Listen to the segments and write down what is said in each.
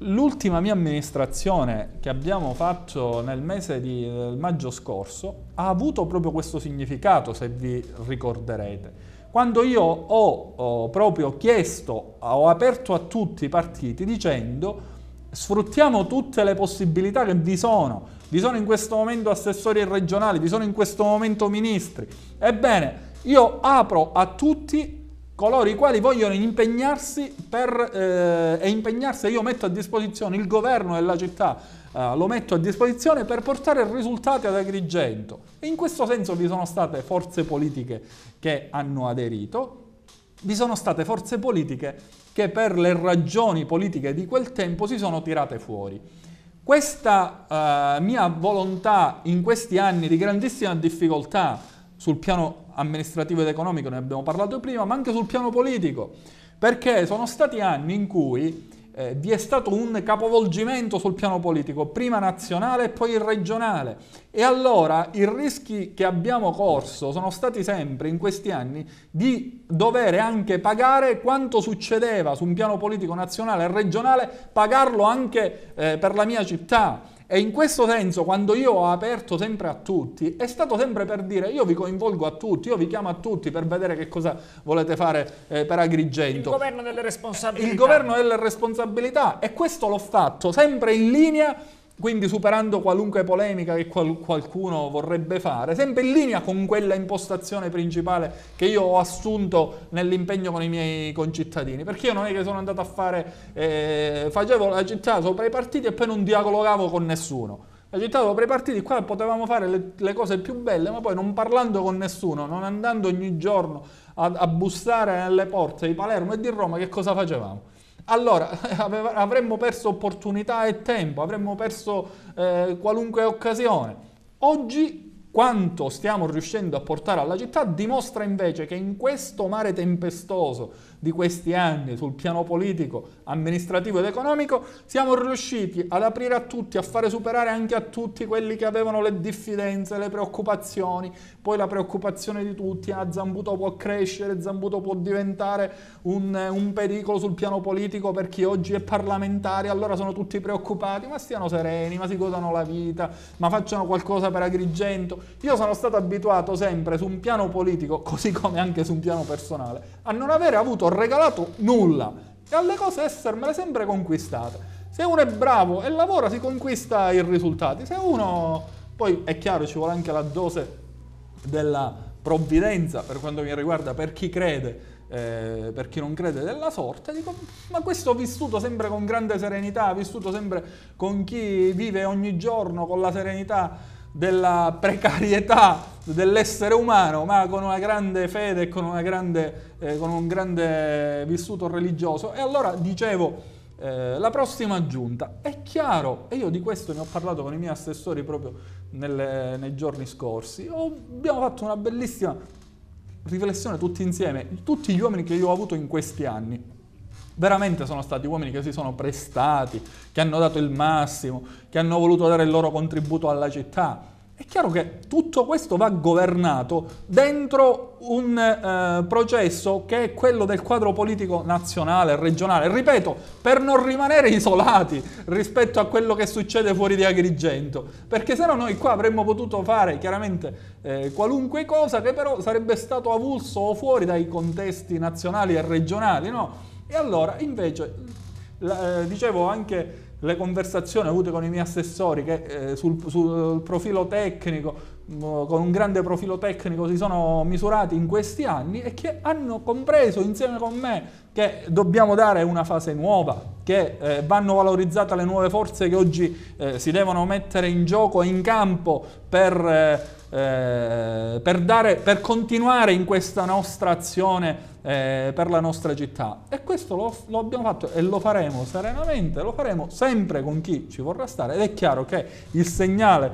L'ultima mia amministrazione che abbiamo fatto nel mese di eh, maggio scorso ha avuto proprio questo significato, se vi ricorderete. Quando io ho, ho proprio chiesto, ho aperto a tutti i partiti dicendo sfruttiamo tutte le possibilità che vi sono. Vi sono in questo momento assessori regionali, vi sono in questo momento ministri. Ebbene, io apro a tutti coloro i quali vogliono impegnarsi per, eh, e impegnarsi, io metto a disposizione il governo e la città, eh, lo metto a disposizione per portare risultati ad Agrigento. E in questo senso vi sono state forze politiche che hanno aderito, vi sono state forze politiche che per le ragioni politiche di quel tempo si sono tirate fuori. Questa eh, mia volontà in questi anni di grandissima difficoltà, sul piano amministrativo ed economico, ne abbiamo parlato prima, ma anche sul piano politico, perché sono stati anni in cui eh, vi è stato un capovolgimento sul piano politico, prima nazionale e poi regionale. E allora i rischi che abbiamo corso sono stati sempre in questi anni di dovere anche pagare quanto succedeva su un piano politico nazionale e regionale, pagarlo anche eh, per la mia città e in questo senso, quando io ho aperto sempre a tutti, è stato sempre per dire io vi coinvolgo a tutti, io vi chiamo a tutti per vedere che cosa volete fare eh, per Agrigento. Il governo delle responsabilità. Il governo delle responsabilità e questo l'ho fatto sempre in linea quindi superando qualunque polemica che qual qualcuno vorrebbe fare, sempre in linea con quella impostazione principale che io ho assunto nell'impegno con i miei concittadini, perché io non è che sono andato a fare, eh, facevo la città sopra i partiti e poi non dialogavo con nessuno. La città sopra i partiti, qua potevamo fare le, le cose più belle, ma poi non parlando con nessuno, non andando ogni giorno a, a bussare alle porte di Palermo e di Roma, che cosa facevamo? allora avremmo perso opportunità e tempo, avremmo perso eh, qualunque occasione. Oggi quanto stiamo riuscendo a portare alla città dimostra invece che in questo mare tempestoso di questi anni sul piano politico, amministrativo ed economico, siamo riusciti ad aprire a tutti, a fare superare anche a tutti quelli che avevano le diffidenze, le preoccupazioni, poi la preoccupazione di tutti, ah, Zambuto può crescere, Zambuto può diventare un, un pericolo sul piano politico per chi oggi è parlamentare, allora sono tutti preoccupati, ma stiano sereni, ma si godano la vita, ma facciano qualcosa per Agrigento. Io sono stato abituato sempre su un piano politico, così come anche su un piano personale, a non avere avuto regalato nulla e alle cose essermele sempre conquistate. Se uno è bravo e lavora si conquista i risultati, se uno poi è chiaro ci vuole anche la dose della provvidenza per quanto mi riguarda per chi crede eh, per chi non crede della sorte, dico, ma questo vissuto sempre con grande serenità, vissuto sempre con chi vive ogni giorno con la serenità della precarietà dell'essere umano, ma con una grande fede e con, eh, con, un grande vissuto religioso. E allora dicevo, eh, la prossima giunta è chiaro, e io di questo ne ho parlato con i miei assessori proprio nelle, nei giorni scorsi, ho, abbiamo fatto una bellissima riflessione tutti insieme, tutti gli uomini che io ho avuto in questi anni. Veramente sono stati uomini che si sono prestati, che hanno dato il massimo, che hanno voluto dare il loro contributo alla città. È chiaro che tutto questo va governato dentro un eh, processo che è quello del quadro politico nazionale, regionale. Ripeto, per non rimanere isolati rispetto a quello che succede fuori di Agrigento, perché se no noi qua avremmo potuto fare chiaramente eh, qualunque cosa che però sarebbe stato avulso o fuori dai contesti nazionali e regionali, no? E allora invece, eh, dicevo anche le conversazioni avute con i miei assessori che eh, sul, sul, profilo tecnico, mm, con un grande profilo tecnico si sono misurati in questi anni e che hanno compreso insieme con me che dobbiamo dare una fase nuova, che eh, vanno valorizzate le nuove forze che oggi eh, si devono mettere in gioco e in campo per eh, eh, per, dare, per, continuare in questa nostra azione eh, per la nostra città. E questo lo, lo, abbiamo fatto e lo faremo serenamente, lo faremo sempre con chi ci vorrà stare ed è chiaro che il segnale,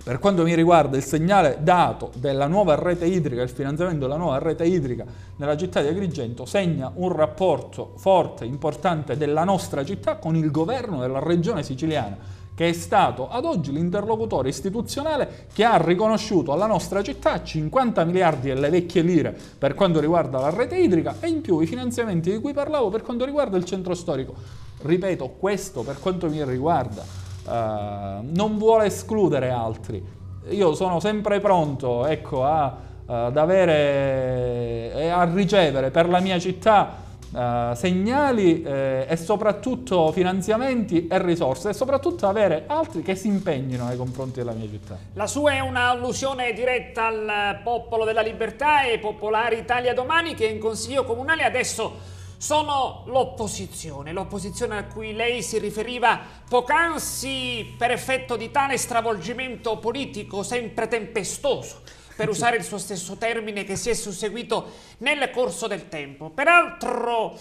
per quanto mi riguarda, il segnale dato della nuova rete idrica, il finanziamento della nuova rete idrica nella città di Agrigento segna un rapporto forte, importante della nostra città con il governo della regione siciliana che è stato ad oggi l'interlocutore istituzionale che ha riconosciuto alla nostra città 50 miliardi delle vecchie lire per quanto riguarda la rete idrica e in più i finanziamenti di cui parlavo per quanto riguarda il centro storico. Ripeto, questo per quanto mi riguarda eh, non vuole escludere altri. Io sono sempre pronto ecco, a, eh, ad avere e a ricevere per la mia città eh, segnali eh, e soprattutto finanziamenti e risorse e soprattutto avere altri che si impegnino nei confronti della mia città. La sua è un'allusione diretta al popolo della libertà e popolari Italia Domani che in consiglio comunale adesso sono l'opposizione, l'opposizione a cui lei si riferiva poc'anzi per effetto di tale stravolgimento politico sempre tempestoso per usare il suo stesso termine che si è susseguito nel corso del tempo. Peraltro...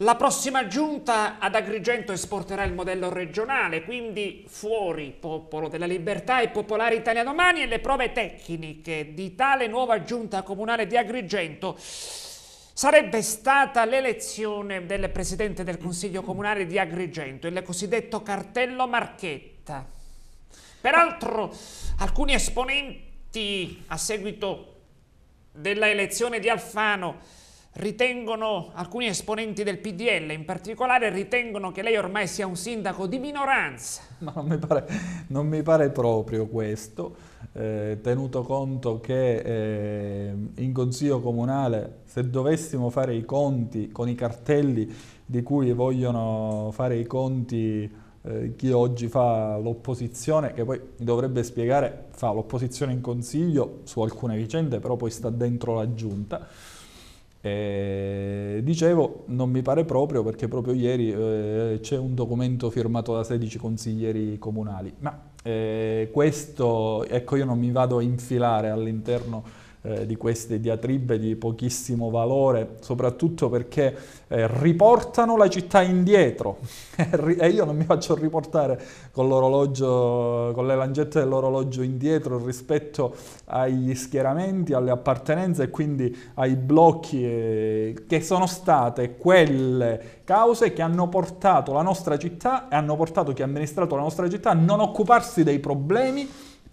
La prossima giunta ad Agrigento esporterà il modello regionale, quindi fuori Popolo della Libertà e Popolare Italia Domani e le prove tecniche di tale nuova giunta comunale di Agrigento sarebbe stata l'elezione del Presidente del Consiglio Comunale di Agrigento, il cosiddetto cartello Marchetta. Peraltro alcuni esponenti molti a seguito della elezione di Alfano ritengono, alcuni esponenti del PDL in particolare, ritengono che lei ormai sia un sindaco di minoranza. Ma non mi pare, non mi pare proprio questo, eh, tenuto conto che eh, in Consiglio Comunale, se dovessimo fare i conti con i cartelli di cui vogliono fare i conti eh, chi oggi fa l'opposizione, che poi mi dovrebbe spiegare, fa l'opposizione in consiglio su alcune vicende, però poi sta dentro la giunta. E dicevo, non mi pare proprio perché proprio ieri eh, c'è un documento firmato da 16 consiglieri comunali, ma eh, questo, ecco io non mi vado a infilare all'interno eh, di queste diatribe di pochissimo valore, soprattutto perché eh, riportano la città indietro e io non mi faccio riportare con l'orologio, con le lancette dell'orologio indietro rispetto agli schieramenti, alle appartenenze e quindi ai blocchi eh, che sono state quelle cause che hanno portato la nostra città e hanno portato chi ha amministrato la nostra città a non occuparsi dei problemi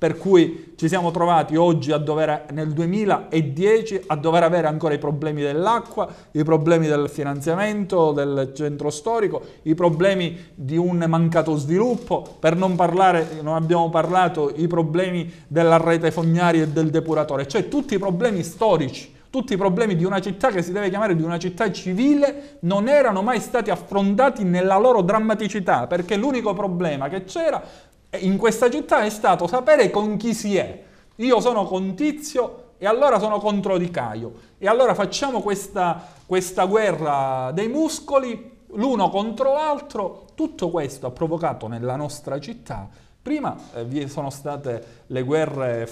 per cui ci siamo trovati oggi a dover, nel 2010 a dover avere ancora i problemi dell'acqua, i problemi del finanziamento del centro storico, i problemi di un mancato sviluppo, per non parlare, non abbiamo parlato, i problemi della rete fognaria e del depuratore, cioè tutti i problemi storici tutti i problemi di una città che si deve chiamare di una città civile non erano mai stati affrontati nella loro drammaticità, perché l'unico problema che c'era in questa città è stato sapere con chi si è. Io sono con Tizio e allora sono contro di Caio. E allora facciamo questa, questa guerra dei muscoli, l'uno contro l'altro. Tutto questo ha provocato nella nostra città Prima eh, vi sono state le guerre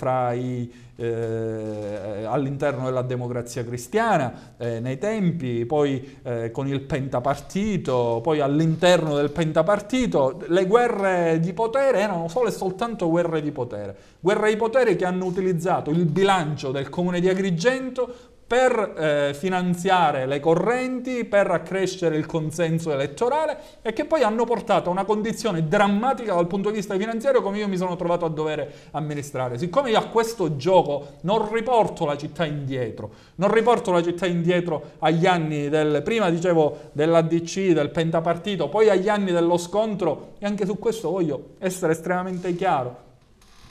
eh, all'interno della democrazia cristiana, eh, nei tempi, poi eh, con il pentapartito, poi all'interno del pentapartito, le guerre di potere erano solo e soltanto guerre di potere. Guerre di potere che hanno utilizzato il bilancio del comune di Agrigento per eh, finanziare le correnti, per accrescere il consenso elettorale e che poi hanno portato a una condizione drammatica dal punto di vista finanziario come io mi sono trovato a dover amministrare. Siccome io a questo gioco non riporto la città indietro, non riporto la città indietro agli anni del, prima dicevo dell'ADC, del pentapartito, poi agli anni dello scontro e anche su questo voglio essere estremamente chiaro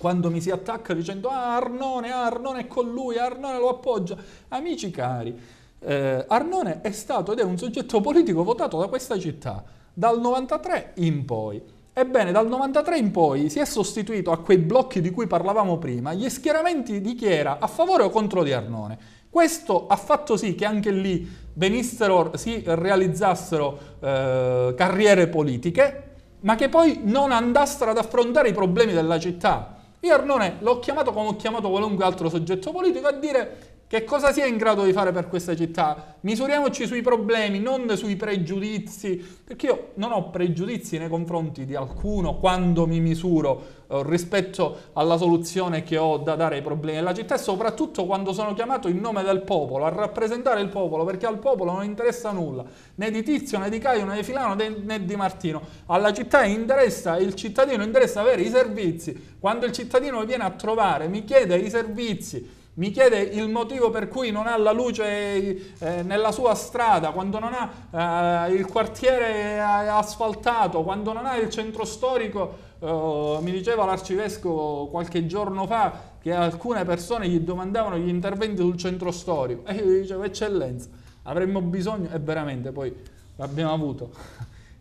quando mi si attacca dicendo ah Arnone, Arnone è con lui, Arnone lo appoggia. Amici cari, eh, Arnone è stato ed è un soggetto politico votato da questa città dal 93 in poi. Ebbene, dal 93 in poi si è sostituito a quei blocchi di cui parlavamo prima gli schieramenti di chi era a favore o contro di Arnone. Questo ha fatto sì che anche lì venissero, si realizzassero eh, carriere politiche, ma che poi non andassero ad affrontare i problemi della città. Io Arnone l'ho chiamato come ho chiamato qualunque altro soggetto politico a dire che cosa si è in grado di fare per questa città? Misuriamoci sui problemi, non sui pregiudizi, perché io non ho pregiudizi nei confronti di alcuno quando mi misuro eh, rispetto alla soluzione che ho da dare ai problemi della città e soprattutto quando sono chiamato in nome del popolo, a rappresentare il popolo, perché al popolo non interessa nulla, né di Tizio, né di Caio, né di Filano, né di Martino. Alla città interessa, il cittadino interessa avere i servizi. Quando il cittadino viene a trovare, mi chiede i servizi mi chiede il motivo per cui non ha la luce eh, nella sua strada, quando non ha eh, il quartiere eh, asfaltato, quando non ha il centro storico. Eh, mi diceva l'arcivescovo qualche giorno fa che alcune persone gli domandavano gli interventi sul centro storico e io gli dicevo eccellenza, avremmo bisogno e veramente poi l'abbiamo avuto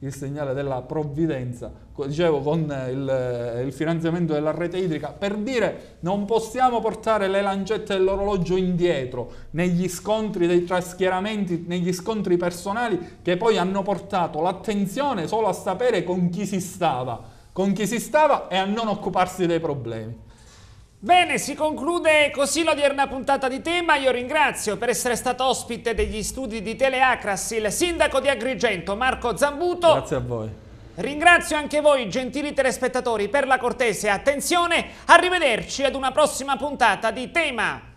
il segnale della provvidenza, dicevo con eh, il, eh, il finanziamento della rete idrica, per dire non possiamo portare le lancette dell'orologio indietro negli scontri dei tra schieramenti, negli scontri personali che poi hanno portato l'attenzione solo a sapere con chi si stava, con chi si stava e a non occuparsi dei problemi. Bene, si conclude così l'odierna puntata di tema. Io ringrazio per essere stato ospite degli studi di Teleacras il sindaco di Agrigento Marco Zambuto. Grazie a voi. Ringrazio anche voi, gentili telespettatori, per la cortese attenzione. Arrivederci ad una prossima puntata di tema.